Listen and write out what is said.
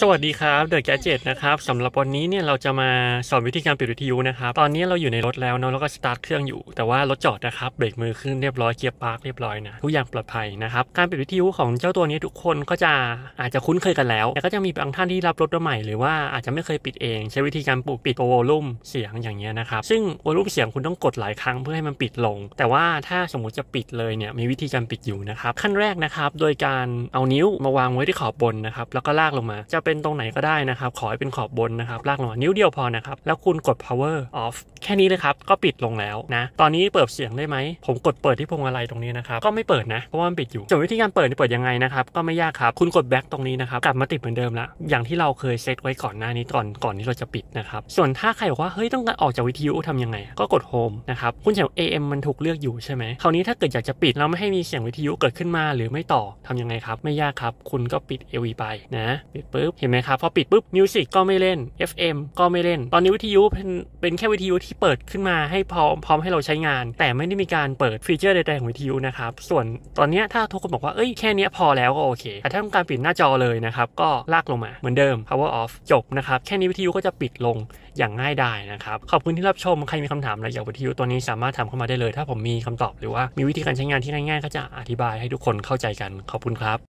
สวัสดีครับเดอะแกจเจ็ตนะครับสำหรับวันนี้เนี่ยเราจะมาสอนวิธีการปิด วิทยุนะครับตอนนี้เราอยู่ในรถแล้วเนาะแล้วก็สตาร์ทเครื่องอยู่ แต่ว่ารถจอดนะครับเบรกมือขึ้นเรียบร้อยเกียร์ปาร์กเรียบร้อยนะทุกอย่างปลอดภัยนะครับการปิดวิทยุของเจ้าตัวนี้ทุกคนก็จะอาจจะคุ้นเคยกันแล้ว แต่ก็จะมีบางท่านที่รับรถมาใหม่หรือว่าอาจจะไม่เคยปิดเอง ใช้วิธีการปุกปิดโวลูมเสียงอย่างเงี้ยนะครับซึ่งโวลูมเสียงคุณต้องกดหลายครั้งเพื่อให้มันปิดลงแต่ว่าถ้าสมมติจะปิดเลยเนี่ยมีวิธีการปิดอยู่นะครับขั้นแรกนะครับโดยการเอานิ้วมาวางไว้ที่ขอบบนนะครับแล้วก็ลากลงมาจะเป็นตรงไหนก็ได้นะครับขอให้เป็นขอบบนนะครับ ลากลงมานิ้วเดียวพอนะครับ แล้วคุณกด power off แค่นี้เลยครับ ก็ปิดลงแล้วนะ ตอนนี้เปิดเสียงได้ไหมผมกดเปิดที่พวงมาลัยตรงนี้นะครับ ก็ไม่เปิดนะเพราะว่ามันปิดอยู่ส่วนวิธีการเปิดเปิดยังไงนะครับก็ไม่ยากครับ คุณกด back ตรงนี้นะครับ กลับมาติดเหมือนเดิมละอย่างที่เราเคยเซตไว้ก่อนหน้านี้ก่อนก่อนที่เราจะปิดนะครับส่วนถ้าใครบอกว่าเฮ้ยต้องการออกจากวิทยุทำยังไง ก็กด home นะครับคุณเลีย AM มันถูกเลือกอยู่ใช่ไหมคราวนี้ถ้าเกิดอยากจะปิดเราไม่ให้มีเสียงวิทยุเกิดขึ้นมา หรือไม่ต่อทํำยังไงครับไม่ยากครับคุณก็ปิด AV ไปนะ ปิดปึบเห็นไหมครับ พอปิด ปุ๊บมิวสิกก็ไม่เล่น FM ก็ไม่เล่น ตอนนี้วิทยุเป็นเป็นแค่วิทยุที่เปิดขึ้นมาให้พร้อมพร้อมให้เราใช้งาน แต่ไม่ได้มีการเปิดฟีเจอร์ใดๆของวิทยุนะครับ ส่วนตอนนี้ถ้าทุกคนบอกว่า เอ้ยแค่นี้พอแล้วก็โอเคแต่ถ้าต้องการปิดหน้าจอเลยนะครับก็ลากลงมาเหมือนเดิม power off จบนะครับ แค่นี้วิทยุก็จะปิดลงอย่างง่ายดายนะครับขอบคุณที่รับชมใครมีคำถามอะไรเกี่ยวกับวิทยุตัวนี้สามารถถามเข้ามาได้เลย ถ้าผมมีคำตอบหรือว่ามีวิธีการใช้งานที่ง่ายๆ ก็จะอธิบายให้ทุกคนเข้าใจกันขอบคุณครับ